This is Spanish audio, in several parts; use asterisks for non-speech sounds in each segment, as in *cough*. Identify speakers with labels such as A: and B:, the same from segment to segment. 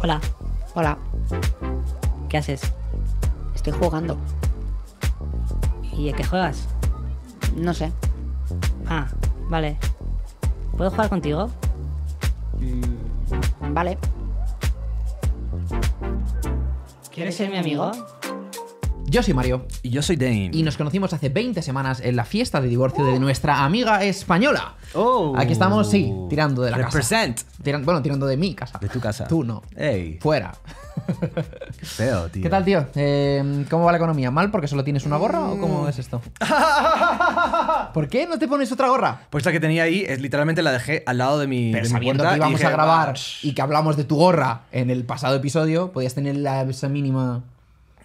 A: Hola. Hola. ¿Qué haces? Estoy jugando. ¿Y a qué juegas? No sé. Ah, vale. ¿Puedo jugar contigo?
B: Mm,
A: vale. ¿Quieres ser mi amigo? Yo soy Mario. Y yo soy Dane. Y nos conocimos hace 20 semanas en la fiesta de divorcio de uh. nuestra amiga española.
B: Oh. Aquí estamos, sí, tirando de la casa.
A: Represent bueno, tirando de mi casa. De tu casa. Tú no. Ey. Fuera.
B: Feo, *laughs* tío. ¿Qué
A: tal, tío? Eh, ¿Cómo va la economía? ¿Mal porque solo tienes una gorra o cómo mm. es esto?
B: *laughs* ¿Por qué no
A: te pones otra gorra?
B: Pues la que tenía ahí, es, eh, literalmente la dejé al lado de mi. Pero sabiendo que íbamos a grabar
A: y que hablamos de tu gorra en el pasado episodio, podías tener la, esa mínima.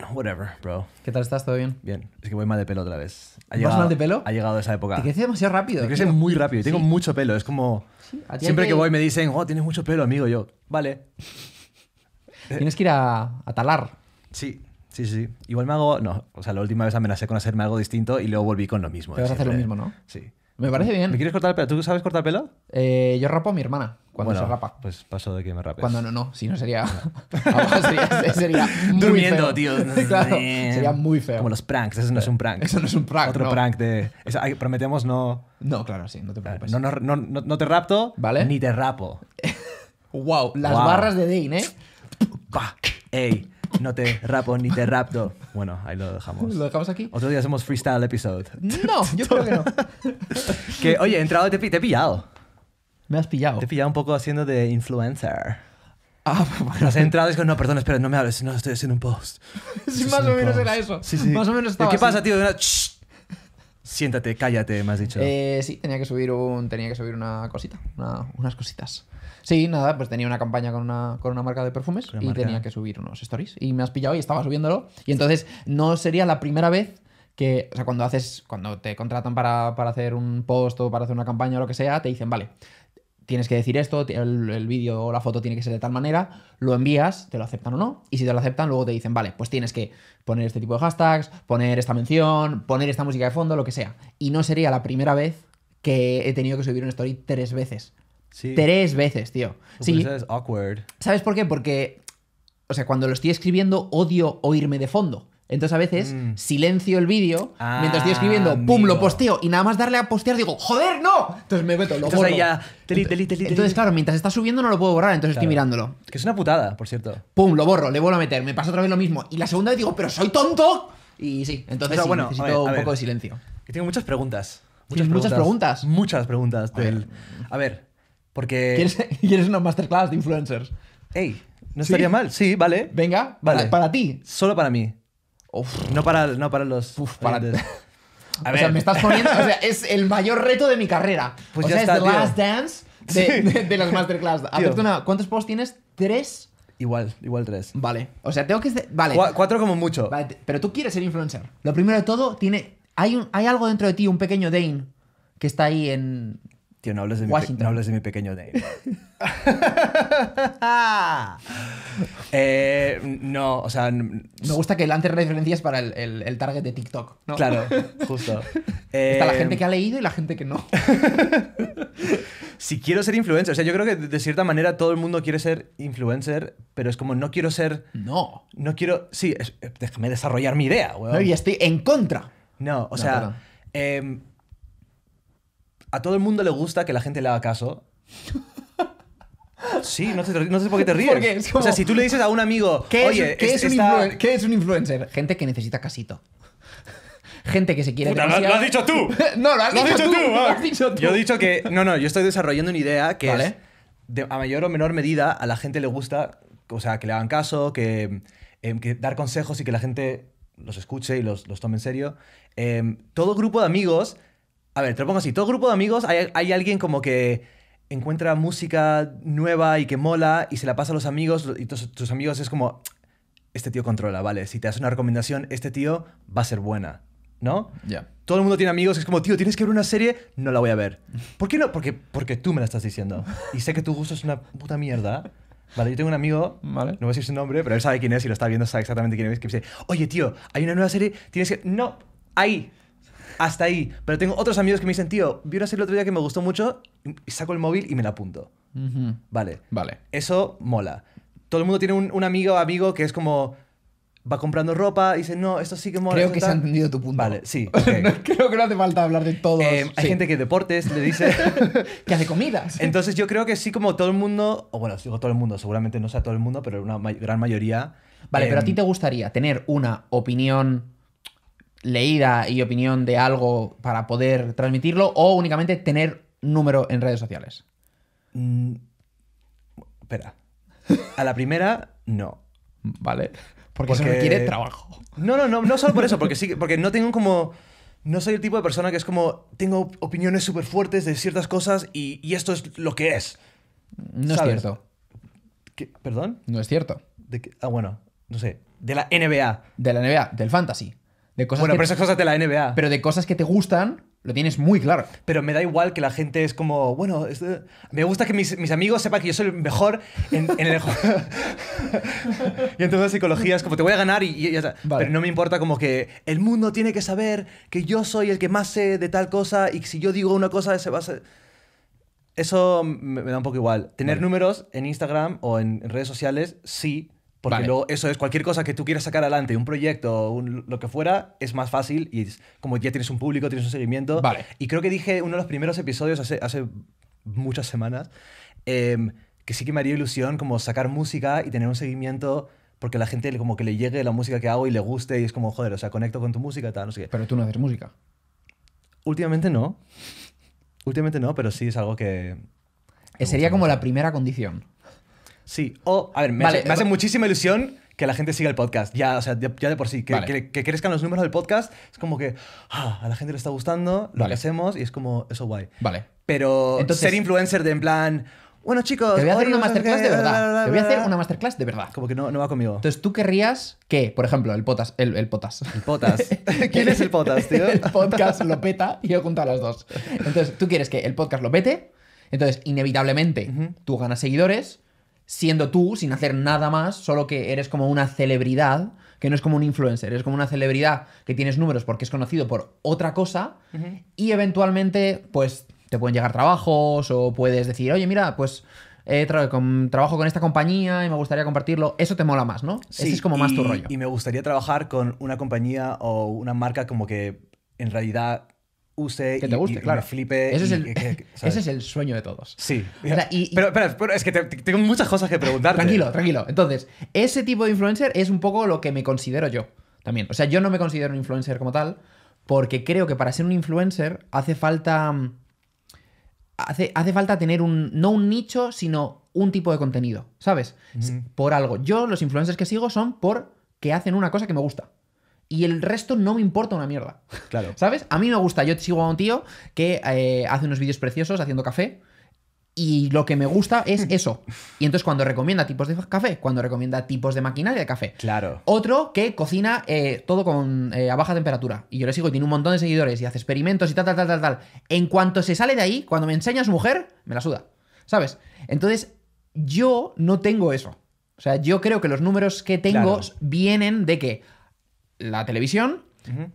B: *clears throat* Whatever, bro. ¿Qué tal estás? ¿Todo bien? Bien. Es que voy mal de pelo otra vez. ¿Vas mal de pelo? Ha llegado esa época. Te crece demasiado rápido. Te crece muy rápido. Y tengo mucho pelo. Es como... siempre que... voy me dicen, oh, tienes mucho pelo, amigo. Yo, vale. *laughs* Tienes que ir a, a talar. Sí. Sí, sí. Igual me hago. No, o sea, la última vez amenacé con hacerme algo distinto y luego volví con lo mismo. Te vas a hacer lo mismo, ¿no? Sí.
A: Me parece bien. ¿Me
B: quieres cortar el pelo? ¿Tú sabes cortar pelo? Eh, yo rapo a mi hermana cuando se rapa. Pues paso de que me rapes. Cuando no, no. Si no sería. sería, Durmiendo, tío. sería muy feo. Como los pranks. Eso no es un prank. Eso no es un prank. Otro prank de. prometemos no. No, claro, sí. No te preocupes. No, no, no te rapto. ¿Vale? Ni te rapo. wow. *laughs* Las barras de Dane, ¿eh? Ey no te rapo ni te rapto. Bueno, ahí lo dejamos. ¿Lo dejamos aquí? Otro día hacemos freestyle episode. No, yo creo que no. *laughs* que, oye, he entrado y te, he pillado. Me has pillado. Te he pillado un poco haciendo de influencer. Ah, favor. *laughs* Has entrado y que no, perdón, espera, no me hables, no, estoy haciendo un post. *laughs* más o menos era eso. Sí, sí. Más o menos estaba ¿Qué pasa, tío? Siéntate, cállate, me has dicho. Eh,
A: sí, tenía que subir un, tenía que subir una cosita, unas cositas. Sí, nada, pues tenía una campaña con una, con una marca de perfumes y tenía que subir unos stories. Y me has pillado y estaba subiéndolo. Y entonces no sería la primera vez que, o sea, cuando haces, cuando te contratan para, para hacer un post o para hacer una campaña o lo que sea, te dicen, vale, tienes que decir esto, el, el vídeo o la foto tiene que ser de tal manera, lo envías, te lo aceptan o no, y si te lo aceptan, luego te dicen, vale, pues tienes que poner este tipo de hashtags, poner esta mención, poner esta música de fondo, lo que sea. Y no sería la primera vez que he tenido que subir un story tres veces. Tres veces, tío. Sí. ¿Sabes por qué? Porque, o sea, cuando lo estoy escribiendo, odio oírme de fondo. Entonces a veces mm. silencio el vídeo mientras estoy ah, escribiendo, pum, lo posteo y nada más darle a postear digo, joder, no. Entonces me meto, lo borro. Entonces, claro, mientras está subiendo no lo puedo borrar, entonces estoy mirándolo. Que es una putada, por cierto. Pum, lo borro, le vuelvo a meter, me pasa otra vez lo mismo y la segunda digo, pero soy
B: tonto. Y sí, entonces necesito un poco de silencio. Que tengo muchas preguntas. Muchas, preguntas, muchas preguntas. Muchas preguntas. A ver porque... ¿Quieres, *laughs* ¿Quieres una masterclass de influencers? ¡Ey! No estaría mal. Sí, vale. Venga, vale. Para, ti. Solo para mí. Uf. No, para, no para los. Uf, para. A ver. *laughs* O sea, me estás poniendo. O sea,
A: es el mayor reto de mi carrera. Pues o sea, es The Last Dance de, de, las Masterclass. *laughs* ¿Cuántos posts tienes? ¿Tres? Igual, igual tres. Vale. O sea, tengo que. Vale. cuatro como mucho. Vale, pero tú quieres ser influencer. Lo primero de todo, tiene. Hay, un, hay algo dentro de ti, un pequeño Dane, que está ahí en,
B: no hables de, Mi, de mi pequeño Dave. *laughs* Eh, no, o sea. Me gusta que lance
A: referencias para el, el, el, target de TikTok. Claro,
B: *laughs* justo. Está la eh, gente que ha
A: leído y la gente que no.
B: *laughs* si quiero ser influencer, o sea, yo creo que de cierta manera todo el mundo quiere ser influencer, pero es como no quiero ser. No. No quiero. Sí, eh, déjame desarrollar mi idea, weón. y estoy en contra. No, o sea a todo el mundo le gusta que la gente le haga caso. Sí, no, sé por qué te ríes. O sea, si tú le dices a un amigo, ¿Qué, es,
A: es un influencer? Gente que necesita casito. Gente que se quiere lo, lo has dicho
B: tú. *laughs* No, lo has dicho tú, lo has dicho tú. Yo he dicho que. No, no, yo estoy desarrollando una idea que es. a mayor o menor medida, a la gente le gusta. O sea, que le hagan caso, que, em, dar consejos y que la gente los escuche y los, los tome en serio. Em, todo grupo de amigos a ver, te lo pongo así. Todo grupo de amigos, hay, alguien como que encuentra música nueva y que mola y se la pasa a los amigos y tus, tus amigos es como, este tío controla, ¿vale? Si te hace una recomendación, este tío va a ser buena, ¿no? Ya. Todo el mundo tiene amigos es como, tío, tienes que ver una serie, no la voy a ver. ¿Por qué no? Porque, porque tú me la estás diciendo. Y sé que tu gusto es una puta mierda. Vale, yo tengo un amigo, vale. no voy a decir su nombre, pero él sabe quién es y lo está viendo, sabe exactamente quién es, que dice, oye, tío, hay una nueva serie, tienes que... No, ahí, hasta ahí. Pero tengo otros amigos que me dicen, tío, vi una serie el otro día que me gustó mucho, saco el móvil y me la apunto.
A: Vale.
B: Vale. Eso mola. Todo el mundo tiene un, amigo o amigo que es como, va comprando ropa y dice, no, esto sí que mola. Creo que se ha entendido tu punto. Vale, sí. *laughs* creo que no hace falta hablar de todo. Eh, hay gente que deportes le dice... *laughs* que hace comidas. Entonces yo creo que sí como todo el mundo, o bueno, digo todo el mundo, seguramente no sea todo el mundo, pero una gran mayoría... Vale, pero a ti em, te gustaría tener una
A: opinión leída y opinión de algo para poder transmitirlo o únicamente tener número en redes sociales?
B: Mm, espera. A la primera, no. Vale. Porque, se requiere trabajo. No, no, no, no solo por eso, porque sí, porque no tengo como. No soy el tipo de persona que es como. Tengo opiniones súper fuertes de ciertas cosas y, esto es lo que es. No es cierto. ¿Perdón? No es cierto. ¿De Ah, bueno, no sé. De la NBA. De la
A: NBA, del fantasy bueno, pero esas cosas
B: de la NBA. Pero de cosas que te gustan, lo tienes muy claro. Pero me da igual que la gente es como, bueno, eh, me gusta que mis, amigos sepan que yo soy el mejor en, el juego. *laughs* y entonces la psicología es como, te voy a ganar y, ya está. Pero no me importa como que el mundo tiene que saber que yo soy el que más sé de tal cosa y si yo digo una cosa se va a... Ser... Eso me, da un poco igual. Tener números en Instagram o en redes sociales, sí, porque luego, eso es, cualquier cosa que tú quieras sacar adelante, un proyecto, lo que fuera, es más fácil y como ya tienes un público, tienes un seguimiento. Y creo que dije uno de los primeros episodios hace, hace muchas semanas em, que sí que me haría ilusión como sacar música y tener un seguimiento porque la gente como que le llegue la música que hago y le guste y es como, joder, o sea, conecto con tu música, tal, no sé Pero tú no haces música. Últimamente no. Últimamente no, pero sí es algo que... que eh, Sería como la primera condición. Sí, o. A ver, me, hace, muchísima ilusión que la gente siga el podcast. Ya, o sea, ya, de por sí. Que, que, crezcan los números del podcast. Es como que ah, a la gente le está gustando lo que hacemos y es como, eso guay. Vale. Pero Entonces, ser influencer de en plan. Bueno, chicos. Te voy a hacer una masterclass de verdad. te voy a hacer una
A: masterclass de verdad. Como que no, no va conmigo. Entonces, ¿tú querrías que, por ejemplo, el Potas. El, Potas. El Potas. *laughs* ¿Quién es el Potas, tío? el podcast lo peta y yo junto a los dos. Entonces, tú quieres que el podcast lo pete. Entonces, inevitablemente, tú ganas seguidores siendo tú, sin hacer nada más, solo que eres como una celebridad, que no es como un influencer, es como una celebridad que tienes números porque es conocido por otra cosa y eventualmente, pues, te pueden llegar trabajos o puedes decir, oye, mira, pues... trabajo con esta compañía y me gustaría compartirlo. Eso te mola más, ¿no? Ese es como más tu rollo.
B: Y me gustaría trabajar con una compañía o una marca como que en realidad use que te guste, claro. me flipe. Ese *laughs* es, el, sueño de todos. Sí. pero, espera, es que tengo muchas
A: cosas que preguntarte tranquilo, tranquilo. Entonces, ese tipo de influencer es un poco lo que me considero yo también. O sea, yo no me considero un influencer como tal, porque creo que para ser un influencer hace falta... Mm, hace, hace falta tener un, no un nicho, sino un tipo de contenido, ¿sabes? Por algo. Yo los influencers que sigo son por que hacen una cosa que me gusta y el resto no me importa una mierda. *laughs* Claro. ¿Sabes? A mí me gusta. Yo sigo a un tío que eh, hace unos vídeos preciosos haciendo café. Y lo que me gusta es *laughs* eso. Y entonces cuando recomienda tipos de café, cuando recomienda tipos de maquinaria de café. Claro. Otro que cocina eh, todo con, eh, a baja temperatura. Y yo le sigo y tiene un montón de seguidores y hace experimentos y tal, tal, tal, tal, tal. En cuanto se sale de ahí, cuando me enseña su mujer, me la suda. ¿Sabes? Entonces, yo no tengo eso. O sea, yo creo que los números que tengo vienen de que la televisión,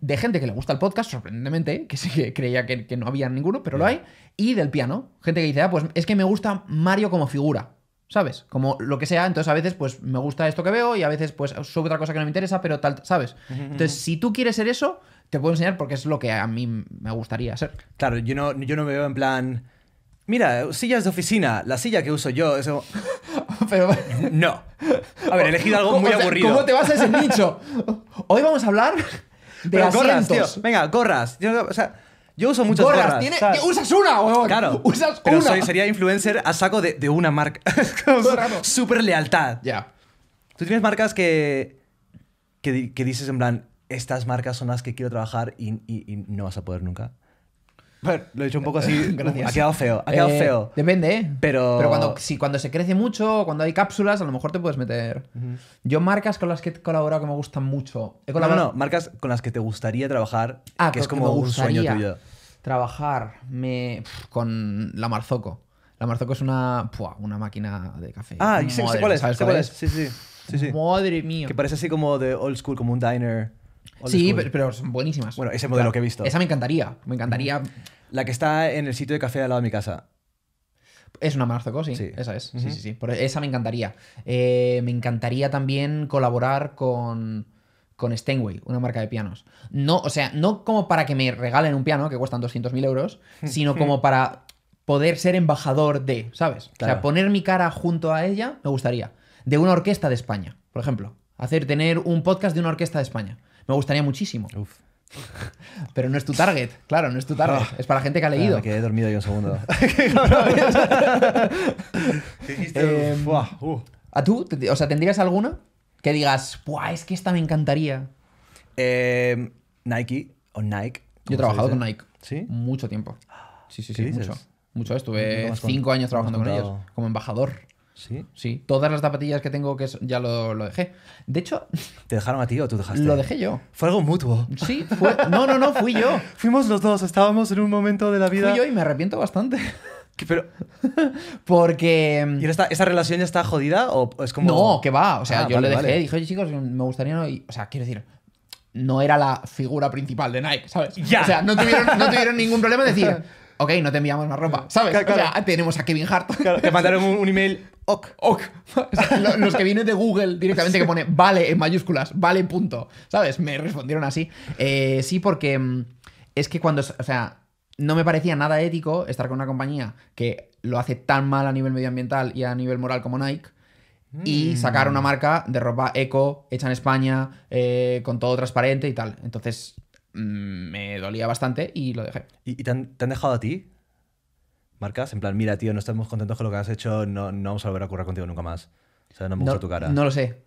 A: de gente que le gusta el podcast, sorprendentemente, que sí que creía que, no había ninguno, pero lo hay, y del piano. Gente que dice, ah, pues es que me gusta Mario como figura. ¿Sabes? Como lo que sea, entonces a veces pues me gusta esto que veo y a veces pues sube otra cosa que no me interesa, pero tal, ¿sabes? Entonces, si tú quieres ser eso, te puedo enseñar porque es lo que a mí me gustaría ser. Claro, yo no,
B: yo no me veo en plan... Mira, sillas de oficina, la silla que uso yo, eso... *laughs* No. A ver, he elegido algo muy aburrido. ¿Cómo te vas a ese nicho? Hoy vamos
A: a hablar de
B: pero gorras, Venga, gorras. Yo, o sea, yo uso muchas gorras. usas una, Claro. Usas pero una. Soy, sería influencer a saco de, una marca. Súper *laughs* lealtad. Ya. Tú tienes marcas que, que, dices en plan, estas marcas son las que quiero trabajar y no vas a poder nunca lo he dicho
A: un poco así. *laughs* Gracias. Ha quedado feo. Ha quedado eh, feo. Depende, ¿eh? Pero, pero cuando, si, cuando se crece mucho, cuando hay cápsulas, a lo mejor te puedes meter. Yo, marcas con las que he colaborado que me gustan mucho. No, no,
B: marcas con las que te gustaría trabajar, ah, que es como un sueño tuyo.
A: Trabajar me... con la Marzoco. La Marzoco es una, una máquina de café. Ah, ¿y se cuál es. Sí,
B: sí. Madre mía. Que parece así como de old school, como un diner. Sí, pero, son buenísimas. Bueno, ese modelo que he visto. Esa me encantaría. Me encantaría. La que está en el sitio de café al lado de mi casa.
A: Es una Marzoco, sí, Esa es. Sí, sí, sí. E, esa me encantaría. Eh, me encantaría también colaborar con con una marca de pianos. No, o sea, no como para que me regalen un piano que cuestan 200.000 euros, sino como para poder ser embajador de, ¿sabes? O sea, poner mi cara junto a ella me gustaría. De una orquesta de España, por ejemplo. Hacer tener un podcast de una orquesta de España. Me gustaría muchísimo. *laughs* Pero no es tu target, claro, no es tu target. Ah. Es para la gente que ha ah, leído.
B: que he dormido yo un segundo. *laughs* ¿Qué eh,
A: uh. ¿A tú? O sea, ¿tendrías alguna que digas, Buah, es que esta me encantaría?
B: Eh, Nike o Nike. Yo he trabajado con Nike. ¿Sí? Mucho tiempo. Sí, sí, sí, mucho. Mucho. Estuve cinco años trabajando con ellos como embajador. Sí. Sí,
A: todas las zapatillas que tengo que ya lo, dejé. De hecho. *laughs* ¿Te dejaron a ti o tú dejaste? Lo dejé yo.
B: Fue algo mutuo. Sí, fue. No, no, no, fui yo. *laughs* Fuimos los dos, estábamos en un momento de la vida. Fui
A: yo y me arrepiento bastante. *laughs* Pero. Porque. Mm, ¿Y
B: esta, relación ya está jodida? ¿O es como.? No, que va. O sea, ah, yo le dejé, dije,
A: oye chicos, mm, me gustaría. No... O sea, quiero decir, no era la figura principal de Nike, ¿sabes? Ya. O sea, no tuvieron, ningún problema en decir. Ok, no te enviamos más ropa, ¿sabes? tenemos a Kevin Hart. te mandaron un email. Ok. Ok. *laughs* los que vienen de Google directamente que pone vale en mayúsculas, vale punto. ¿Sabes? Me respondieron así. Eh, sí, porque mm, es que cuando. O sea, no me parecía nada ético estar con una compañía que lo hace tan mal a nivel medioambiental y a nivel moral como Nike y mm. sacar una marca de ropa eco, hecha en España, eh, con todo
B: transparente y tal. Entonces mm, me dolía bastante y lo dejé. ¿Y, te, han, dejado a ti? marcas, en plan, mira, tío, no estamos contentos con lo que has hecho, no, vamos a volver a currar contigo nunca más. O sea, no me gusta tu cara. No lo sé,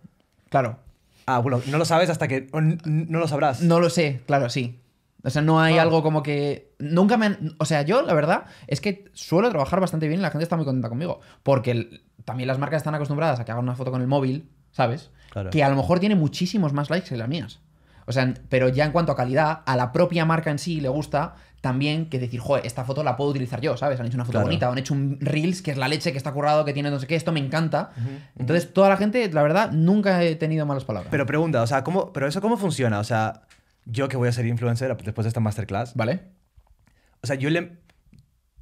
B: claro. Ah, bueno, no lo sabes hasta que... No
A: lo sabrás. No lo sé, claro, sí. O sea, no hay ah. algo como que... Nunca me han... O sea, yo, la verdad, es que suelo trabajar bastante bien y la gente está muy contenta conmigo. Porque también las marcas están acostumbradas a que hagan una foto con el móvil, ¿sabes? Que a lo mejor tiene muchísimos más likes que las mías. O sea, pero ya en cuanto a calidad, a la propia marca en sí le gusta también que decir, joder, esta foto la puedo utilizar yo, ¿sabes? Han hecho una foto bonita, han hecho un Reels, que es la leche, que está currado, que tiene no sé qué, esto me encanta. Entonces, toda la gente, la verdad, nunca he tenido malas palabras.
B: Pero pregunta, o sea, ¿cómo, pero eso cómo funciona? O sea, yo que voy a ser influencer después de esta masterclass. ¿Vale? O sea, yo le,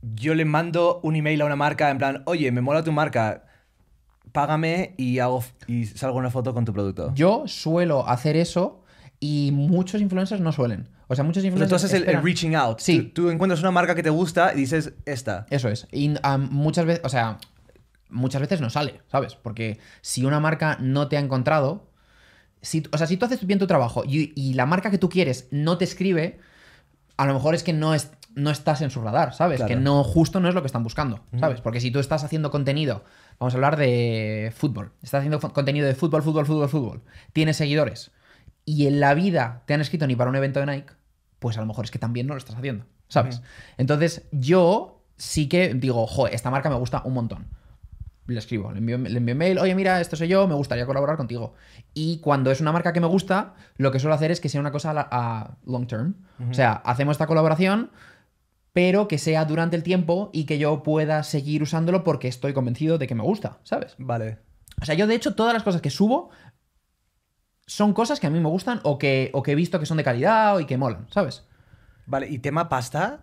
B: yo le mando un email a una marca en plan, oye, me mola tu marca, págame y, hago, y salgo una foto con tu producto. Yo suelo hacer eso y
A: muchos influencers no suelen. O sea, muchos influencers. Entonces, el, el,
B: reaching out. Sí. Tú, encuentras una marca que te gusta
A: y dices esta. Eso es. Y muchas veces, o sea, muchas veces no sale, ¿sabes? Porque si una marca no te ha encontrado, si, o sea, si tú haces bien tu trabajo y, la marca que tú quieres no te escribe, a lo mejor es que no, es, no estás en su radar, ¿sabes? Que no, justo no es lo que están buscando, ¿sabes? Porque si tú estás haciendo contenido, vamos a hablar de fútbol, estás haciendo contenido de fútbol, fútbol, fútbol, fútbol, tienes seguidores y en la vida te han escrito ni para un evento de Nike, pues a lo mejor es que también no lo estás haciendo, ¿sabes? Entonces yo sí que digo, jo, esta marca me gusta un montón. Le escribo, le envío, le mail, oye, mira, esto soy yo, me gustaría colaborar contigo. Y cuando es una marca que me gusta, lo que suelo hacer es que sea una cosa a, long term. O sea, hacemos esta colaboración, pero que sea durante el tiempo y que yo pueda seguir usándolo porque estoy convencido de que me gusta, ¿sabes? Vale. O sea, yo de hecho todas las cosas que subo son cosas que a mí me gustan o que, que he visto que son de calidad o y que molan, ¿sabes? Vale, ¿y tema pasta?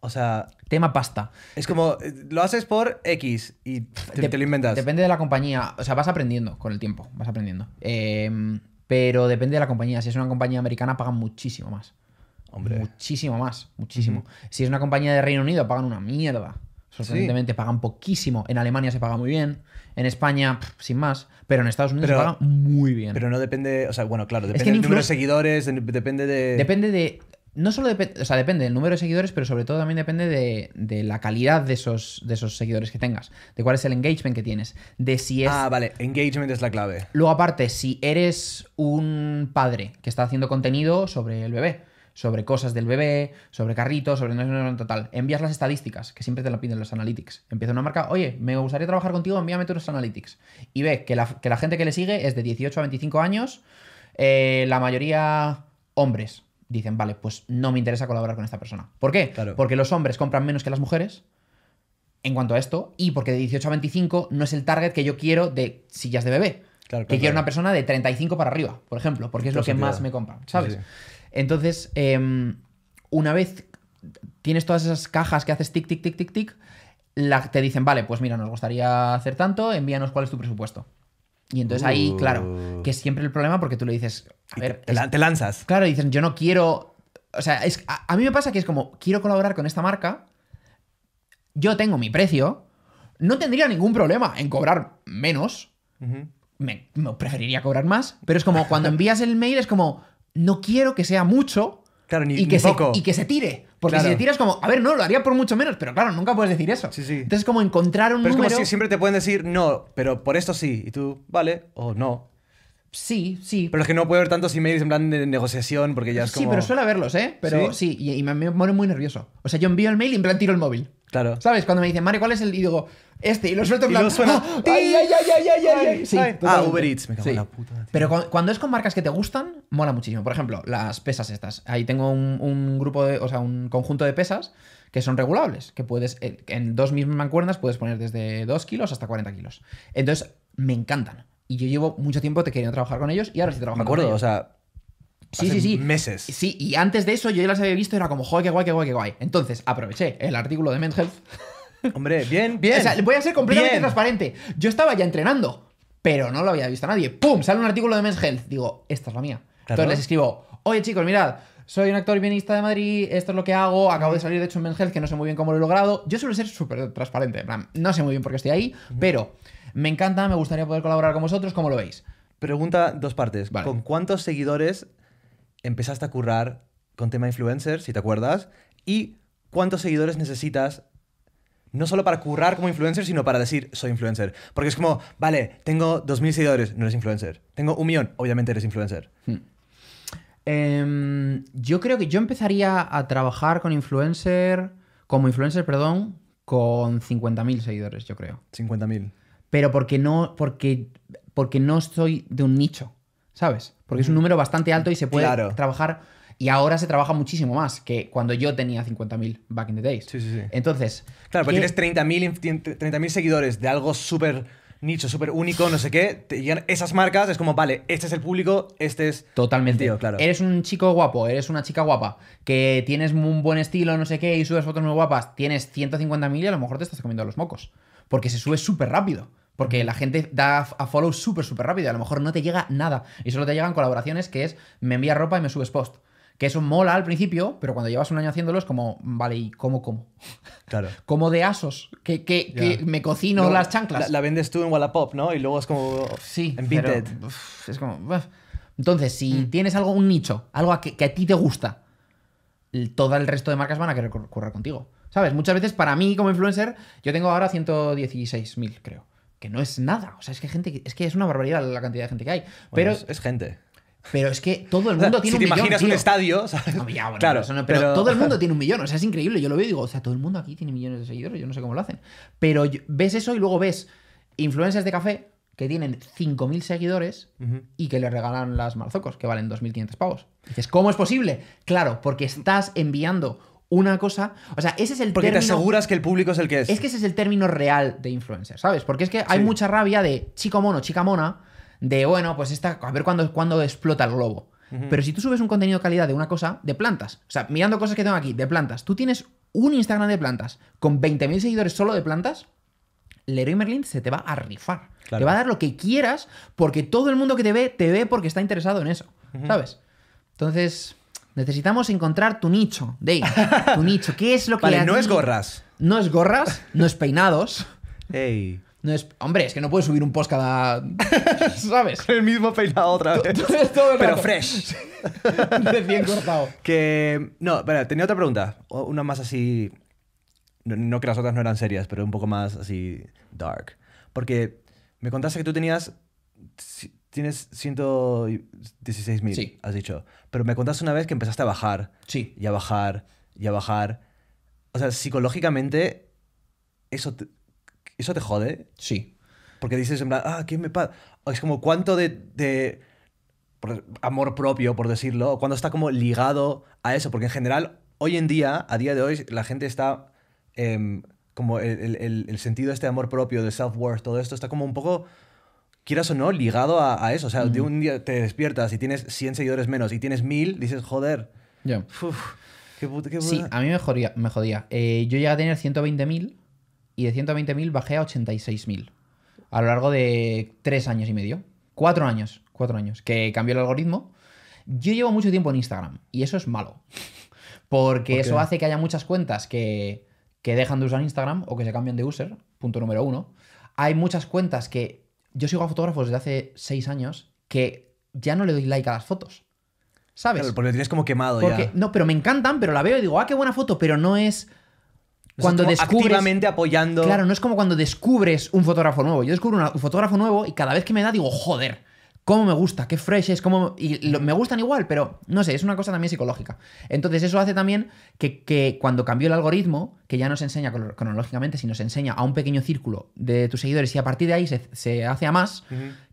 A: O sea. Tema pasta. Es como, eh, lo haces por X y te, te, lo inventas. Depende de la compañía. O sea, vas aprendiendo con el tiempo. Vas aprendiendo. Em, pero depende de la compañía. Si es una compañía americana, pagan muchísimo más. Hombre. Muchísimo más. Muchísimo. Si es una compañía de Reino Unido, pagan una mierda. Sorprendentemente pagan poquísimo. En Alemania se paga muy bien. En España,
B: sin más. Pero en Estados Unidos se paga muy bien. Pero no depende. O sea, bueno, claro, depende del número de seguidores, depende de. Depende
A: de. No solo depende. O sea, depende del número de seguidores, pero sobre todo también depende
B: de,
A: la calidad de esos, de esos seguidores que tengas. De cuál es el engagement que tienes. De si es. Ah,
B: vale. Engagement es la clave.
A: Luego, aparte, si eres un padre que está haciendo contenido sobre el bebé sobre cosas del bebé, sobre carritos, sobre no, total. Envías las estadísticas, que siempre te la piden los analytics. Empieza una marca, oye, me gustaría trabajar contigo, envíame tus analytics. Y ve que la, gente que le sigue es de 18 a 25 años, eh, la mayoría hombres. Dicen, vale, pues no me interesa colaborar con esta persona. ¿Por qué? Porque los hombres compran menos que las mujeres en cuanto a esto y porque de 18 a 25 no es el target que yo quiero de sillas de bebé. que quiero una persona de 35 para arriba, por ejemplo, porque es lo que más me compran, ¿sabes? Entonces, em, una vez tienes todas esas cajas que haces tic, tic, tic, tic, tic, te dicen, vale, pues mira, nos gustaría hacer tanto, envíanos cuál es tu presupuesto.
B: Y entonces ahí, uh. claro, que
A: es siempre el problema porque tú le dices,
B: a ver, te, lanzas.
A: Claro, dicen, yo no quiero, o sea, a, mí me pasa que es como, quiero colaborar con esta marca, yo tengo mi precio, no tendría ningún problema en cobrar menos, me preferiría cobrar más, pero es como cuando envías el mail es como, no quiero que sea mucho y, que se, tire. Porque si te tiras como, a ver, no, lo haría por mucho menos, pero claro, nunca puedes decir eso. Sí, sí. Entonces, como encontrar un pero Es como si siempre
B: te pueden decir, no, pero por esto sí. Y tú, vale, o no.
A: Sí, sí.
B: Pero es que no puede haber tantos emails en plan de negociación porque ya es como... Sí, pero suele
A: haberlos, ¿eh? Pero sí, y, me, muero muy nervioso. O sea, yo envío el mail y en plan tiro el móvil. Claro. ¿Sabes? Cuando me dicen, Mario, ¿cuál es el...? Y digo, este. Y lo suelto en la ah, *laughs* ¡Ay, ay, ay, ay, ay, ay, ah, Uber Eats. Me cago en la puta. Pero cuando es con marcas que te gustan, mola muchísimo. Por ejemplo, las pesas estas. Ahí tengo un, grupo de, o sea, un conjunto de pesas que son regulables, que puedes, eh, en dos mismas mancuernas puedes poner desde 2 kilos hasta 40 kilos. Entonces, me encantan. Y yo llevo mucho tiempo te queriendo trabajar con ellos y ahora sí trabajo Me acuerdo, o
B: sea, Sí, sí, sí.
A: Meses. Sí, y antes de eso yo ya las había visto y era como, joder, qué guay, qué guay, qué guay. Entonces aproveché el artículo de Men's Health.
B: *laughs* Hombre, bien, bien. O sea, voy
A: a ser completamente transparente. Yo estaba ya entrenando, pero no lo había visto nadie. ¡Pum! Sale un artículo de Men's Health. Digo, esta es la mía. Entonces les escribo, oye chicos, mirad, soy un actor y de Madrid, esto es lo que hago, acabo de salir de hecho en Men's Health, que no sé muy bien cómo lo he logrado. Yo suelo ser súper transparente, no sé muy bien por qué estoy ahí, pero me encanta, me gustaría poder
B: colaborar con vosotros, ¿cómo lo veis? Pregunta dos partes. ¿Con cuántos seguidores empezaste a currar con tema influencer, si te acuerdas, y cuántos seguidores necesitas no solo para currar como influencer, sino para decir soy influencer. Porque es como, vale, tengo 2.000 seguidores, no eres influencer. Tengo un millón, obviamente eres influencer.
A: Hmm. Em, yo creo que yo empezaría a trabajar con influencer, como influencer, perdón, con 50.000 seguidores, yo creo. 50.000. Pero porque no, porque, porque no estoy de un nicho, ¿sabes? porque es un número bastante alto y se puede trabajar. Y ahora se trabaja muchísimo más que cuando yo tenía 50.000 back in the days. Sí, sí, sí. Entonces. Claro, porque tienes
B: 30.000 seguidores de algo súper nicho, súper único, no sé qué. esas marcas, es como, vale, este es el público, este es. Totalmente. claro. Eres un
A: chico guapo, eres una chica guapa, que tienes un buen estilo, no sé qué, y subes fotos muy guapas, tienes 150.000 y a lo mejor te estás comiendo los mocos. Porque se sube súper rápido. Porque la gente da a follow súper, súper rápido. a lo mejor no te llega nada. Y solo te llegan colaboraciones que es me envías ropa y me subes post. Que eso mola al principio, pero cuando llevas un año haciéndolo es como, vale, ¿y cómo, cómo? Claro. *laughs*
B: como de asos,
A: que, me cocino las chanclas. La,
B: vendes tú en Wallapop, ¿no? Y luego es como. Sí, en Vinted. es
A: como. Entonces, si mm. tienes algo, un nicho, algo que, a ti te gusta, todo el resto de marcas van a querer correr contigo. ¿Sabes? Muchas veces para mí como influencer, yo tengo ahora 116.000, creo no es nada. O sea, es que gente, es que es una barbaridad la cantidad de gente que hay. pero es, gente. Pero es que todo el mundo *laughs* tiene un millón. Si te imaginas un
B: estadio, claro, pero, todo el mundo
A: *laughs* tiene un millón. O sea, es increíble. Yo lo veo y digo, o sea, todo el mundo aquí tiene millones de seguidores. Yo no sé cómo lo hacen. Pero ves eso y luego ves influencers de café que tienen 5.000 seguidores y que le regalan las marzocos, que valen 2.500 pavos. dices, ¿cómo es posible? Claro, porque estás enviando una cosa. O sea, ese es el Porque te aseguras que el público es el que es. Es que ese es el término real de influencer, ¿sabes? Porque es que hay mucha rabia de chico mono, chica mona, de bueno, pues esta, a ver cuándo, explota el globo. Pero si tú subes un contenido de calidad de una cosa, de plantas, o sea, mirando cosas que tengo aquí, de plantas, tú tienes un Instagram de plantas con 20.000 seguidores solo de plantas, Leroy Merlin se te va a rifar. Te va a dar lo que quieras porque todo el mundo que te ve, te ve porque está interesado en eso, ¿sabes? Entonces, Necesitamos encontrar tu nicho, Dave. Tu nicho. ¿Qué es lo que vale, no es gorras. No es gorras, no es peinados. Ey. No es... Hombre, es que no puedes subir un post cada.
B: *laughs* ¿Sabes? el mismo peinado otra vez. Pero fresh. *laughs* Recién cortado. Que. No, espera, tenía otra pregunta. Una más así. No, no, que las otras no eran serias, pero un poco más así. dark. Porque me contaste que tú tenías Tienes 116 mil, has dicho. Pero me contaste una vez que empezaste a bajar. Sí. Y a bajar, y a bajar. O sea, psicológicamente, ¿eso te, eso te jode? Sí. Porque dices en plan, ah, ¿qué me pasa? Es como, ¿cuánto de, amor propio, por decirlo? cuando está como ligado a eso? Porque en general, hoy en día, a día de hoy, la gente está... Em, como el, el, sentido de este amor propio, de self-worth, todo esto está como un poco quieras o no, ligado a, eso. O sea, de un día te despiertas y tienes 100 seguidores menos y tienes 1000, dices, joder. Ya. Sí,
A: a mí me jodía. Eh, yo llegué a tener 120.000 y de 120.000 bajé a 86.000 a lo largo de tres años y medio. Cuatro años, cuatro años, que cambió el algoritmo. Yo llevo mucho tiempo en Instagram y eso es malo. *laughs* Porque eso hace que haya muchas cuentas que, que dejan de usar Instagram o que se cambian de user, punto número uno. Hay muchas cuentas que yo sigo a fotógrafos desde hace seis años que ya no le doy like a las fotos. ¿Sabes? Claro, porque lo
B: tienes como quemado ya.
A: No, pero me encantan, pero la veo y digo, ah, qué buena foto, pero no es. cuando
B: apoyando. Claro, no
A: es como cuando descubres un fotógrafo nuevo. Yo descubro un fotógrafo nuevo y cada vez que me da digo, joder cómo me gusta, qué fresh es, Y me gustan igual, pero no sé, es una cosa también psicológica. Entonces eso hace también que, cuando cambió el algoritmo, que ya no se enseña cronológicamente, sino se enseña a un pequeño círculo de tus seguidores y a partir de ahí se, hace a más,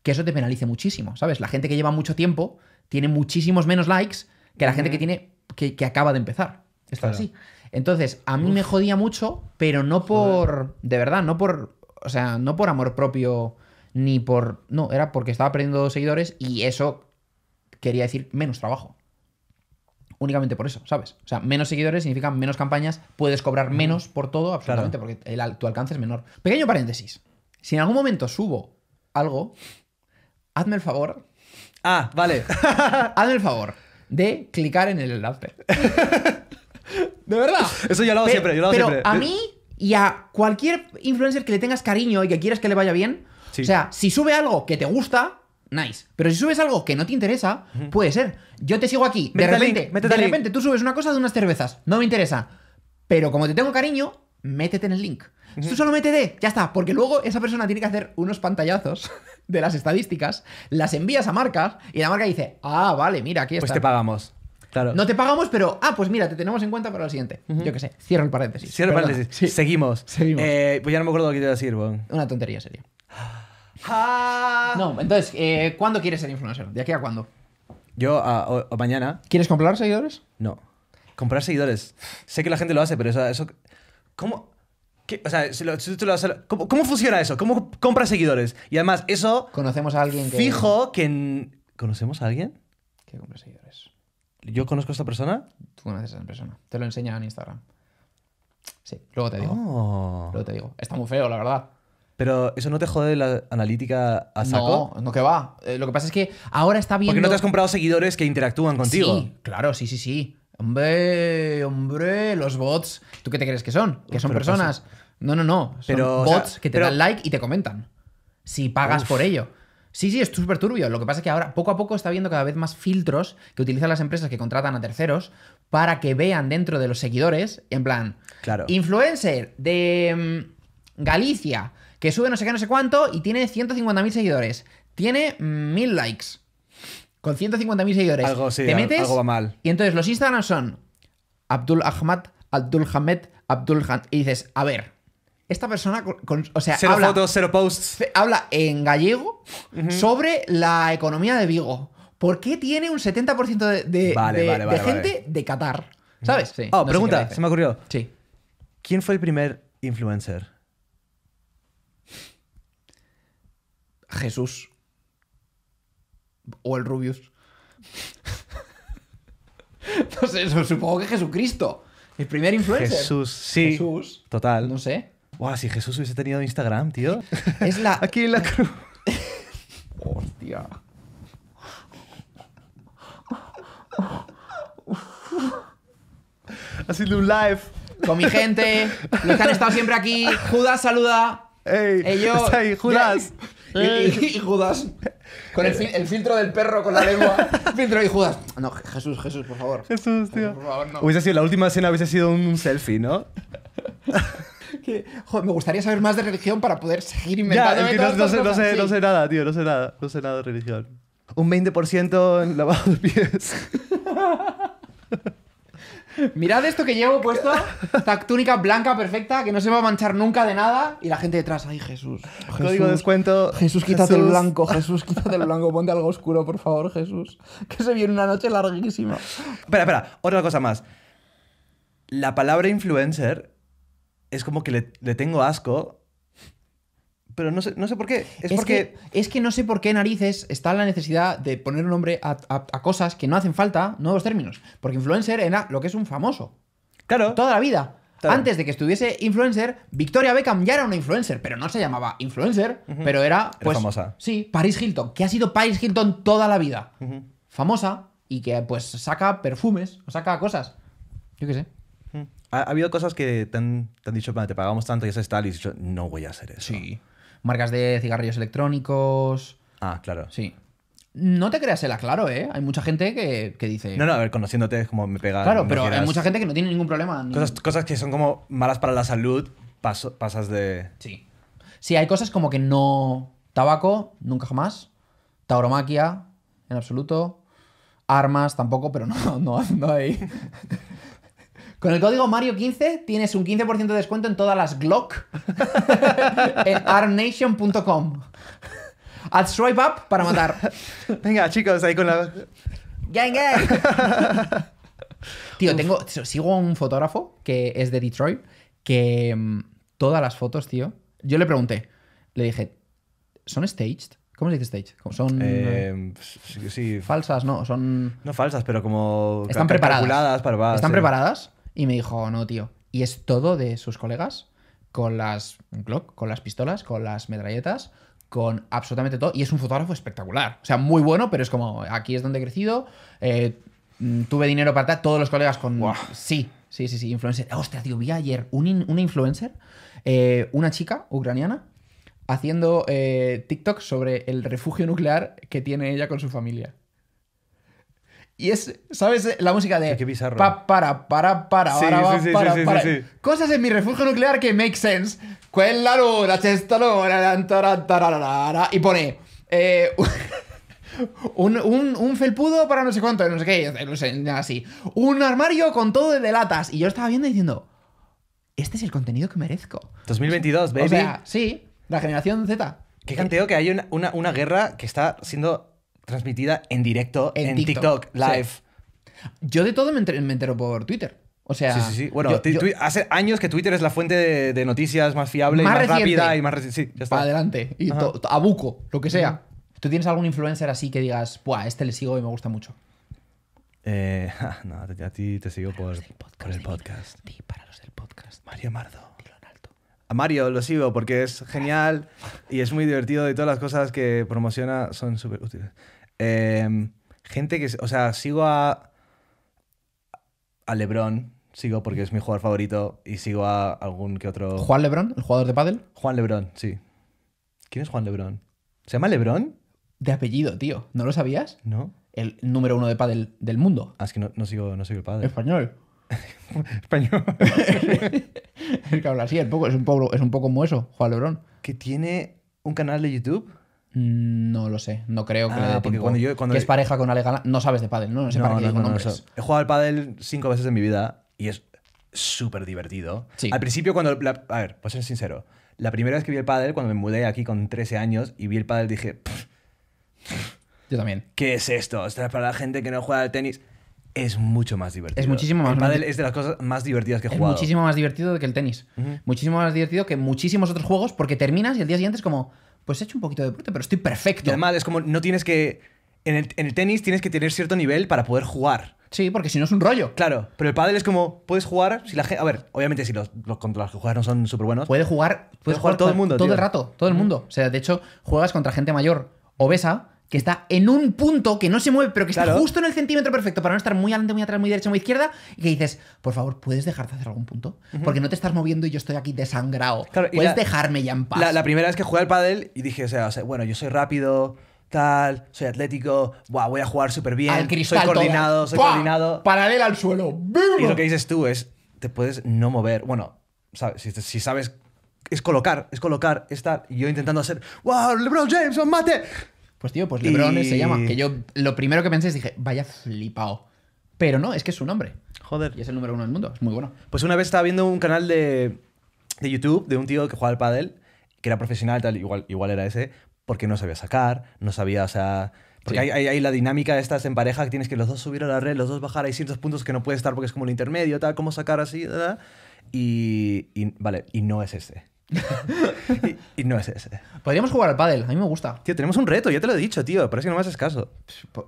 A: que eso te penalice muchísimo, ¿sabes? La gente que lleva mucho tiempo tiene muchísimos menos likes que la gente que tiene que, acaba de empezar. Esto es así. Entonces, a mí me jodía mucho, pero no por. De verdad, no por. O sea, no por amor propio ni por... No, era porque estaba perdiendo seguidores y eso quería decir menos trabajo. Únicamente por eso, ¿sabes? O sea, menos seguidores significa menos campañas, puedes cobrar menos por todo, absolutamente, porque el, tu alcance es menor. Pequeño paréntesis. Si en algún momento subo algo, hazme el favor. Ah,
B: vale. *laughs* hazme el
A: favor de clicar en el enlace. *laughs*
B: de verdad. Eso ya lo hago siempre, yo lo hago pero A mí
A: y a cualquier influencer que le tengas cariño y que quieras que le vaya bien, o sea, si sube algo que te gusta, nice. Pero si subes algo que no te interesa, puede ser. Yo te sigo aquí, de repente, de repente tú subes una cosa de unas cervezas, no me interesa. Pero como te tengo cariño, métete en el link. Tú solo métete, ya está, porque luego esa persona tiene que hacer unos pantallazos *laughs* de las estadísticas, las envías a marcas y la marca dice, ah, vale, mira, aquí pues está. Pues te
B: pagamos. Claro. No
A: te pagamos, pero, ah, pues mira, te tenemos en cuenta para lo siguiente. Yo qué sé, cierro el paréntesis. Cierro el
B: paréntesis. Seguimos. Seguimos. Eh, pues ya no me acuerdo lo que te iba a decir, Bon. Una tontería sería. *gasps* No,
A: entonces, eh, ¿cuándo quieres ser influencer? ¿De aquí a cuándo?
B: Yo mañana. ¿Quieres comprar seguidores? No. Comprar seguidores. Sé que la gente lo hace, pero eso. eso- ¿Cómo? O sea, ¿cómo, funciona eso? ¿Cómo compras seguidores? Y además, eso.
A: ¿Conocemos a alguien que, Fijo que. ¿Conocemos a alguien? que compra seguidores? ¿Yo conozco a esta persona? Tú conoces a esa persona. Te lo enseña en Instagram. Sí, luego te digo.
B: Oh. Luego te digo. Está muy feo, la verdad. Pero eso no te jode la analítica a saco. No, no que va. Eh, lo que pasa es que ahora está viendo. Porque no te has comprado seguidores que interactúan contigo. Sí, claro,
A: sí, sí, sí. Hombre, hombre, los bots. ¿Tú qué te crees que son? Que son pues personas. No, no, no. Son bots que te dan like y te comentan. Si pagas por ello. Sí, sí, es súper turbio. Lo que pasa es que ahora poco a poco está viendo cada vez más filtros que utilizan las empresas que contratan a terceros para que vean dentro de los seguidores, en plan, claro. influencer de mm, Galicia que sube no sé qué, no sé cuánto y tiene 150.000 seguidores. Tiene 1000 likes. Con 150.000 seguidores. Algo, sí, te metes algo va mal. Y entonces los Instagram son Abdul Ahmad, Abdul Hamed, Abdul Han. Y dices, a ver, esta persona, o sea, cero habla, fotos, posts. Habla en gallego sobre la economía de Vigo. ¿Por qué tiene un 70% de, gente de Qatar? ¿Sabes? Oh, pregunta, se me
B: ocurrió. Sí. ¿Quién fue el primer influencer? Jesús. O el Rubius. *laughs* no sé, supongo que Jesucristo. El primer influencer. Jesús, sí. Jesús. Total. No sé. Wow, si Jesús hubiese tenido Instagram, tío. Es la. *laughs* Aquí en la cruz. Hostia.
A: Haciendo un live. Con mi gente. Los que han estado siempre aquí. Judas saluda. ¡Ey! Eh, Judas! Eh. Y, Judas, con eh. el, filtro del perro con la lengua. *laughs* filtro y Judas.
B: No, Jesús, Jesús, por favor.
A: Jesús, tío. Por favor, no.
B: Hubiese sido, la última escena hubiese sido un, selfie, ¿no?
A: *laughs* me gustaría saber más de religión para poder seguir inventando. Ya, que no, sé, no sé- no
B: sé nada, tío, no sé nada. No sé nada de religión. Un 20% en lavado de pies.
A: Mirad esto que llevo puesto, esta túnica blanca perfecta que no se va a manchar nunca de nada y la gente detrás, ay Jesús. Código descuento.
B: Jesús, quítate el blanco,
A: Jesús, quítate el blanco, ponte algo oscuro, por favor, Jesús. Que se viene una noche larguísima. Espera,
B: espera, otra cosa más. La palabra influencer es como que le tengo asco pero no sé, no sé por qué. Es, porque. Que, es que no sé
A: por qué narices está la necesidad de poner un nombre a, cosas que no hacen falta, nuevos términos. Porque influencer era lo que es un famoso. Claro. Toda la vida. Antes de que estuviese influencer, Victoria Beckham ya era una influencer, pero no se llamaba influencer, pero era, pues, famosa. Sí, Paris Hilton, que ha sido Paris Hilton toda la vida. Famosa y que pues saca perfumes o saca cosas. Yo qué sé. Mm.
B: ha, habido cosas que te han, dicho, te pagamos tanto y haces tal, y has no voy a hacer eso. Sí marcas de cigarrillos electrónicos. Ah, claro. Sí.
A: No te creas el aclaro, ¿eh? Hay mucha gente que,
B: que dice. No, no, a ver, conociéndote es como me pega. Claro, pero hay mucha gente
A: que no tiene ningún problema. Cosas,
B: cosas que son como malas para la salud, pasas de. Sí.
A: Sí, hay cosas como que no. Tabaco, nunca jamás. Tauromaquia, en absoluto. Armas, tampoco, pero no, *laughs* no, no hay. Con el código Mario15 tienes un 15% de descuento en todas las Glock *laughs* en armnation.com. Haz up para matar. Venga, chicos, ahí con la. Gang, *laughs* Tío, tengo. Sigo a un fotógrafo que es de Detroit. Que mm, todas las fotos, tío. Yo le pregunté. Le dije, ¿son staged? ¿Cómo se dice
B: stage? Son eh,
A: falsas, no,
B: son no falsas, pero como están preparadas. están preparadas
A: y me dijo, no, tío. Y es todo de sus colegas, con las con las pistolas, con las metralletas, con absolutamente todo. Y es un fotógrafo espectacular. O sea, muy bueno, pero es como, aquí es donde he crecido. Eh, mm, tuve dinero para todos los colegas con... Sí, sí, sí, sí, influencer. Hostia, tío, vi ayer un una influencer, eh, una chica ucraniana, haciendo eh, TikTok sobre el refugio nuclear que tiene ella con su familia. Y es, ¿sabes? La música de... Qué bizarro. Pa, para, para, para, para, sí, sí, sí, sí, Cosas en mi refugio nuclear que make sense. Quella luna, cesta luna, Y pone... Eh, *laughs* un, un, un, felpudo para no sé cuánto, no sé qué, no sé, así. Un armario con todo de latas. Y yo estaba viendo y diciendo... Este es el contenido que merezco.
B: 2022, baby. O
A: sí, la generación Z.
B: Qué canteo que hay una, una guerra que está siendo transmitida en directo en, TikTok. Live. Yo de todo me entero, por Twitter. O sea, sí, sí, Bueno, hace años que Twitter es la fuente de, noticias más fiable más y más rápida y más sí,
A: Para adelante. Y a buco, lo que sea. ¿Tú tienes algún influencer así que digas, buah, este le sigo y me gusta mucho?
B: Eh, *laughs* ah, no, a ti te sigo por, el podcast. Sí, para los del podcast. Mario Mardo. a Mario lo sigo porque es genial y es muy divertido y todas las cosas que promociona son súper útiles. Em, gente que. O sea, sigo a. A Lebron. Sigo porque es mi jugador favorito. Y sigo a algún que otro. ¿Juan Lebron? ¿El jugador de pádel? Juan Lebron, sí. ¿Quién es Juan Lebron? ¿Se llama Lebron?
A: De apellido, tío. ¿No lo sabías? No. El número uno de pádel del mundo. Ah, es que no, sigo, no el pádel. Español. *laughs* Español. es *laughs* que habla así, poco, es, un poco, es un poco como eso, Juan Lebrón. Que tiene un canal de YouTube. Mm, no lo sé, no creo que ah, Cuando yo, que es pareja con Ale no sabes de pádel, no, no sé para qué
B: He jugado al pádel cinco veces en mi vida y es súper divertido. Sí. Al principio cuando... a ver, pues ser sincero. La primera vez que vi el pádel, cuando me mudé aquí con 13 años y vi el pádel, dije... Yo también. ¿Qué es esto? Esto es para la gente que no juega al tenis es mucho más divertido. Es muchísimo más. El pádel es de las cosas más divertidas que he jugado. muchísimo
A: más divertido que el tenis. Muchísimo más divertido que muchísimos otros juegos porque terminas y el día siguiente es como, pues he hecho un poquito de deporte, pero estoy perfecto.
B: además, es como, no tienes que... En el, tenis tienes que tener cierto nivel para poder jugar. Sí, porque si no es un rollo. Claro, pero el pádel es como, puedes jugar si la A ver, obviamente si los, los contra que juegas no son súper buenos. Puede jugar, puedes jugar, todo el mundo. Todo el
A: rato, todo el mundo. O sea, de hecho, juegas contra gente mayor obesa que está en un punto que no se mueve, pero que está justo en el centímetro perfecto para no estar muy adelante, muy atrás, muy derecha, muy izquierda, y que dices, por favor, ¿puedes dejarte hacer algún punto? Porque no te estás moviendo y yo estoy aquí desangrado. ¿Puedes dejarme ya en paz? La,
B: primera vez que jugué al pádel y dije, o sea, bueno, yo soy rápido, tal, soy atlético, voy a jugar súper bien, soy coordinado, soy coordinado. Paralela al suelo. Y lo que dices tú es, te puedes no mover. Bueno, si, sabes es colocar, es colocar, estar. yo intentando hacer, ¡Wow! LeBron James, mate.
A: Pues tío, pues LeBron se llama. Que yo lo primero que pensé es dije, vaya flipao. Pero no, es que es su nombre. Joder. Y es el número uno del mundo. Es muy bueno.
B: Pues una vez estaba viendo un canal de, YouTube de un tío que jugaba al pádel, que era profesional, tal, igual, igual era ese, porque no sabía sacar, no sabía, o sea. Porque hay, la dinámica de estas en pareja que tienes que los dos subir a la red, los dos bajar. Hay ciertos puntos que no puedes estar porque es como el intermedio, tal, cómo sacar así, y, Vale, y no es ese. *laughs* y, no es Podríamos jugar al pádel, a mí me gusta. Tío, tenemos un reto, ya
A: te lo he dicho, tío, pero es que no me haces caso.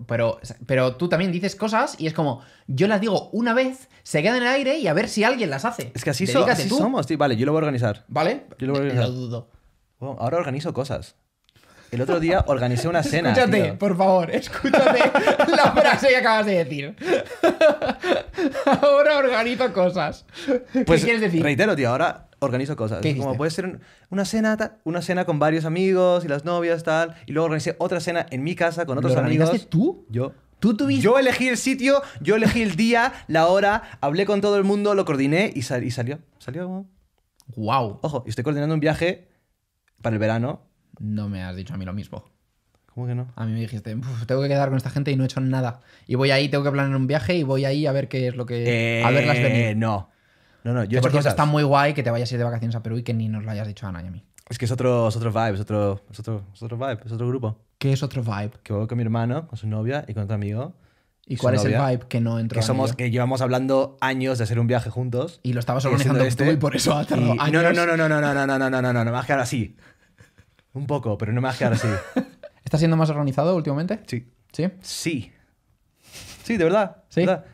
A: Pero, pero tú también dices cosas y es como, yo las digo una vez, se quedan en el aire y a ver si alguien las hace. Es que así, somos,
B: tío. Vale, yo lo voy a organizar. Vale, yo lo voy a *laughs* dudo. ahora organizo cosas. El otro día organizé una cena. Escúchate,
A: por favor, escúchate *laughs* la frase que acabas de decir.
B: ahora organizo cosas. Pues, ¿Qué quieres decir? Reitero, tío, ahora organizo cosas. como puede ser una cena, una cena con varios amigos y las novias, tal. Y luego organicé otra cena en mi casa con otros ¿Lo amigos. tú? Yo. ¿Tú tuviste? Yo elegí el sitio, yo elegí el día, la hora, hablé con todo el mundo, lo coordiné y, y salió. Salió. Wow. Ojo, y estoy coordinando un viaje para el verano. No me has dicho a mí lo mismo.
A: ¿Cómo que no? A mí me dijiste, tengo que quedar con esta gente y no he hecho nada. Y voy ahí, tengo que planear un viaje y voy ahí a ver qué es lo que. a ver las venir. Eh, no.
B: No, no, yo he hecho está
A: muy guay que te vayas a ir de vacaciones a Perú y que ni nos lo hayas dicho a Ana y a mí.
B: Es que es otro, vibe, es otro, es otro, otro vibe, es otro grupo. ¿Qué es otro vibe? Que voy con mi hermano, con su novia y con otro amigo. ¿Y cuál es el vibe que no entró? Que, somos, que llevamos hablando años de hacer un viaje juntos. Y lo estabas organizando tú y por eso ha tardado años. No, no, no, no, no, no, no, no, no, no, no, no, no me vas a quedar así. Un poco, pero no me vas a quedar así.
A: ¿Estás siendo más organizado últimamente? Sí. ¿Sí?
B: Sí. Sí, de verdad.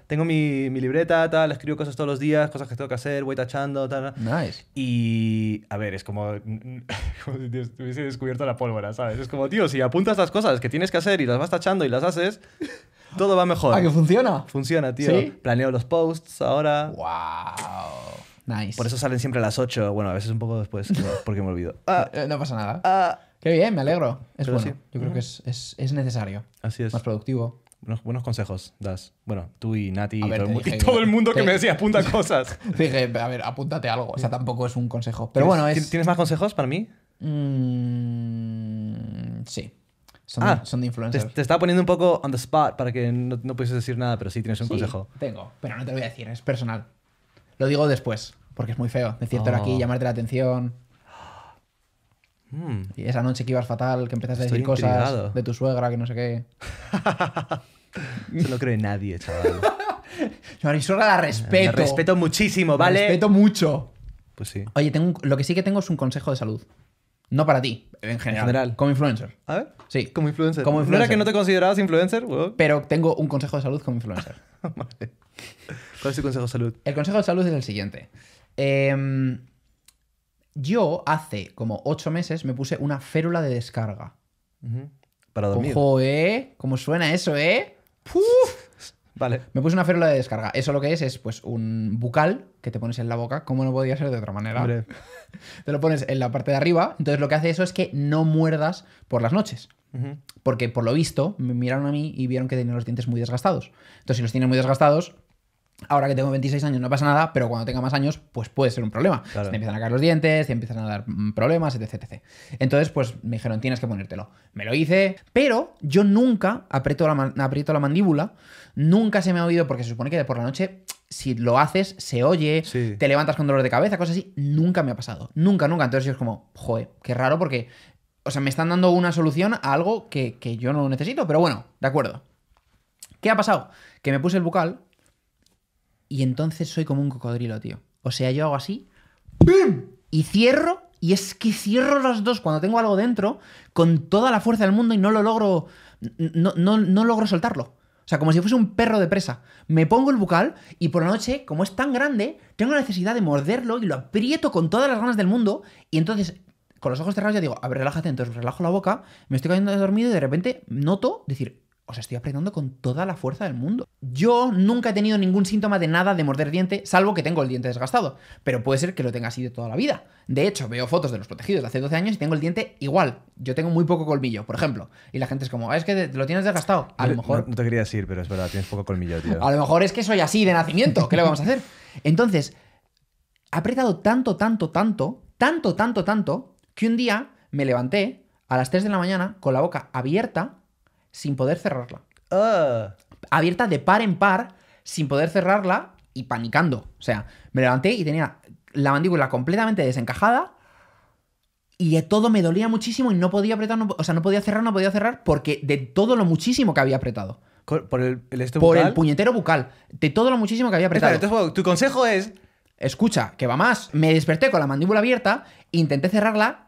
B: Tengo mi, libreta, tal, escribo cosas todos los días, cosas que tengo que hacer, voy tachando, tal. Nice. Y, a ver, es como, *laughs* si hubiese descubierto la pólvora, ¿sabes? Es como, tío, si apuntas las cosas que tienes que hacer y las vas tachando y las haces, todo va mejor. ¿Ah, que funciona? Funciona, tío. Planeo los posts ahora. ¡Wow! Nice. Por eso salen siempre a las 8, bueno, a veces un poco después, *laughs* porque me olvido. Ah. Eh, no pasa nada.
A: Ah, Qué bien, me alegro. Es bueno. Yo creo que es, necesario.
B: Así es. Más productivo. Buenos, consejos das. Bueno, tú y Nati y, todo, el *laughs* mundo que me decía apunta *laughs* cosas. Dije, a ver, apúntate algo. O sea, tampoco es un consejo. Pero bueno, ¿Tienes más consejos para mí? Mm, sí. Son, ah, de, son influencers. Te, estaba poniendo un poco on the spot para que no, pudieses decir nada, pero sí tienes un consejo. Tengo,
A: pero no te lo voy a decir, es personal. Lo digo después, porque es muy feo decirte ahora aquí, oh. llamarte la atención. Hmm. Y esa noche que ibas fatal, que empezaste a decir cosas de tu suegra, que no sé qué.
B: no *laughs* lo cree nadie, chaval.
A: Yo *laughs* mi la respeto. La respeto muchísimo, ¿vale? La respeto mucho. Pues sí. Oye, tengo lo que sí que tengo es un consejo de salud. No para ti,
B: en general.
A: Como influencer. A ver. Sí. Como influencer. Como era que
B: no te considerabas influencer? Pero tengo
A: un consejo de salud como
B: influencer. *laughs* ¿Cuál es tu consejo de salud?
A: El consejo de salud es el siguiente. Eh... Yo hace como ocho meses me puse una férula de descarga. Para dormir. Ojo, ¿eh? ¿Cómo suena eso, eh? ¡Puf! Vale. Me puse una férula de descarga. Eso lo que es es pues un bucal que te pones en la boca, como no podía ser de otra manera. *laughs* Te lo pones en la parte de arriba, entonces lo que hace eso es que no muerdas por las noches. Porque por lo visto me miraron a mí y vieron que tenía los dientes muy desgastados. Entonces si los tienes muy desgastados, ahora que tengo 26 años no pasa nada, pero cuando tenga más años, pues puede ser un problema. te empiezan a caer los dientes, te empiezan a dar mm, problemas, etc, Entonces, pues me dijeron, tienes que ponértelo. Me lo hice, pero yo nunca aprieto la, mandíbula, nunca se me ha oído, porque se supone que por la noche si lo haces, se oye, te levantas con dolor de cabeza, cosas así. Nunca me ha pasado. Nunca, nunca. Entonces yo es como, joder, qué raro porque, o sea, me están dando una solución a algo que, que yo no necesito. Pero bueno, de acuerdo. ¿Qué ha pasado? Que me puse el bucal y entonces soy como un cocodrilo, tío. O sea, yo hago así ¡pim! y cierro y es que cierro los dos cuando tengo algo dentro con toda la fuerza del mundo y no lo logro. No, no, logro soltarlo. O sea, como si fuese un perro de presa. Me pongo el bucal y por la noche, como es tan grande, tengo la necesidad de morderlo y lo aprieto con todas las ganas del mundo. Y entonces, con los ojos cerrados, ya digo, a ver, relájate. Entonces relajo la boca, me estoy cayendo de dormido y de repente noto decir, os estoy apretando con toda la fuerza del mundo. Yo nunca he tenido ningún síntoma de nada de morder diente, salvo que tengo el diente desgastado, pero puede ser que lo tenga así de toda la vida. De hecho, veo fotos de los protegidos de hace 12 años y tengo el diente igual. Yo tengo muy poco colmillo, por ejemplo, y la gente es como, ah, es que lo tienes desgastado.
B: A lo mejor... No, te quería decir, pero es verdad, tienes poco colmillo, tío. A
A: lo mejor es que soy así de nacimiento, ¿qué le vamos a hacer? Entonces, he apretado tanto, tanto, tanto, tanto, tanto, tanto, que un día me levanté a las 3 de la mañana con la boca abierta sin poder cerrarla. Ah. Abierta de par en par, sin poder cerrarla y panicando. O sea, me levanté y tenía la mandíbula completamente desencajada y de todo me dolía muchísimo y no podía apretar, o sea, no podía cerrar, no podía cerrar porque de todo lo muchísimo que había apretado.
B: ¿Por el, el este puñetero
A: bucal. De todo lo muchísimo que había apretado. tu consejo es... Escucha, que va más. Me desperté con la mandíbula abierta, intenté cerrarla,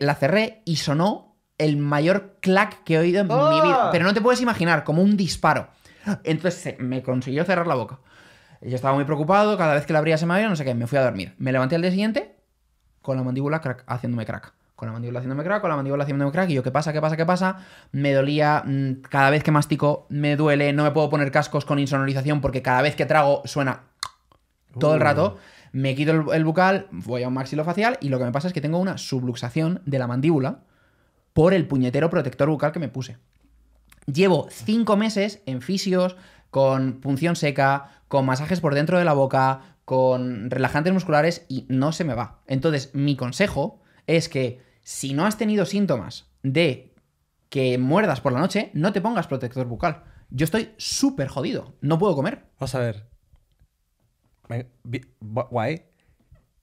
A: la cerré y sonó el mayor clack que he oído en mi vida. ¡Ah! Pero no te puedes imaginar, como un disparo. Entonces me consiguió cerrar la boca. Yo estaba muy preocupado, cada vez que la abría se me abría, no sé qué, me fui a dormir. Me levanté al día siguiente con la mandíbula haciéndome crack. Con la mandíbula haciéndome crack, con la mandíbula haciéndome crack. Y yo, ¿qué pasa? ¿Qué pasa? ¿Qué pasa? Me dolía, mm, cada vez que mastico me duele, no me puedo poner cascos con insonorización porque cada vez que trago suena todo el uh. rato. Me quito el, bucal, voy a un maxilofacial y lo que me pasa es que tengo una subluxación de la mandíbula por el puñetero protector bucal que me puse. Llevo cinco meses en fisios, con punción seca, con masajes por dentro de la boca, con relajantes musculares y no se me va. Entonces, mi consejo es que si no has tenido síntomas de que muerdas por la noche, no te pongas protector bucal. Yo estoy súper jodido. No puedo comer. Vamos a ver.
B: Guay.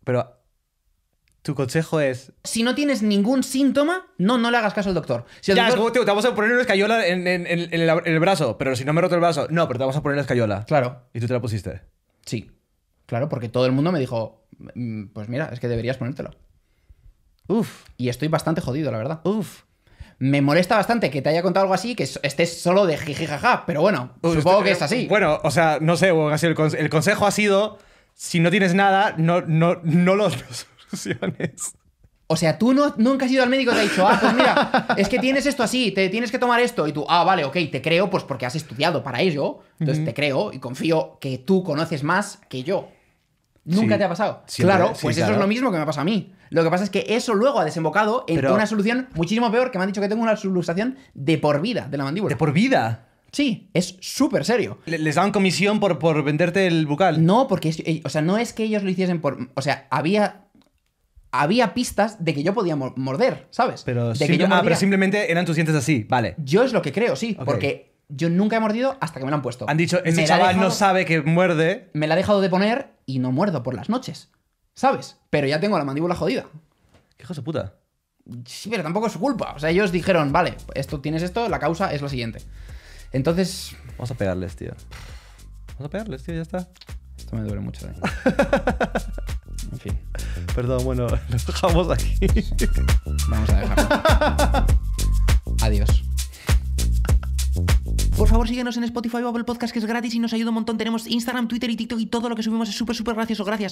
B: Pero tu consejo es.
A: Si no tienes ningún síntoma, no, no le hagas
B: caso al doctor. ya, es como, te vamos a poner una escayola en, el brazo, pero si no me roto el brazo. No, pero te vamos a poner una escayola. Claro. ¿Y tú te la pusiste? Sí. Claro, porque todo el mundo me dijo, mm, pues mira, es que deberías ponértelo.
A: Uf. Y estoy bastante jodido, la verdad. Uf. Me molesta bastante que te haya contado algo así, que estés solo de jijijaja, pero bueno,
B: supongo que es eh, así. Bueno, o sea, no sé, el, consejo ha sido si no tienes nada, no, no, no los, o sea, tú no, nunca has ido al médico y te ha dicho, ah, pues mira,
A: es que tienes esto así, te tienes que tomar esto. Y tú, ah, vale, ok, te creo, pues porque has estudiado para ello. Entonces te creo y confío que tú conoces más que yo. Nunca te ha pasado. claro, pues eso es lo mismo que me pasa a mí. Lo que pasa es que eso luego ha desembocado en una solución muchísimo peor, que me han dicho que tengo una subluxación de por vida de la mandíbula. ¿De por vida? Sí, es súper serio.
B: ¿Les daban comisión por, por venderte
A: el bucal? No, porque, eh, o sea, no es que ellos lo hiciesen por... O sea, había había pistas de que yo podía morder, ¿sabes?
B: Pero, ah, simplemente eran tus dientes así, vale. Yo es lo que creo, sí, porque
A: yo nunca he mordido
B: hasta que me lo han puesto. Han dicho, ese chaval no sabe que muerde.
A: Me la ha dejado de poner y no muerdo por las noches, ¿sabes? Pero ya tengo la mandíbula jodida. ¿Qué hijo de puta? Sí, pero tampoco es su culpa. O sea, ellos dijeron, vale, esto tienes esto, la causa es la siguiente.
B: Entonces. Vamos a pegarles, tío. Vamos a pegarles, tío, ya está
A: me duele mucho. ¿eh? *laughs* en fin. Perdón, bueno, nos *laughs* dejamos aquí. Vamos a dejarlo. *laughs* Adiós. Por favor, síguenos en Spotify o Apple Podcast, que es gratis y nos ayuda un montón. Tenemos Instagram, Twitter y TikTok y todo lo que subimos es súper, súper gracioso. Gracias.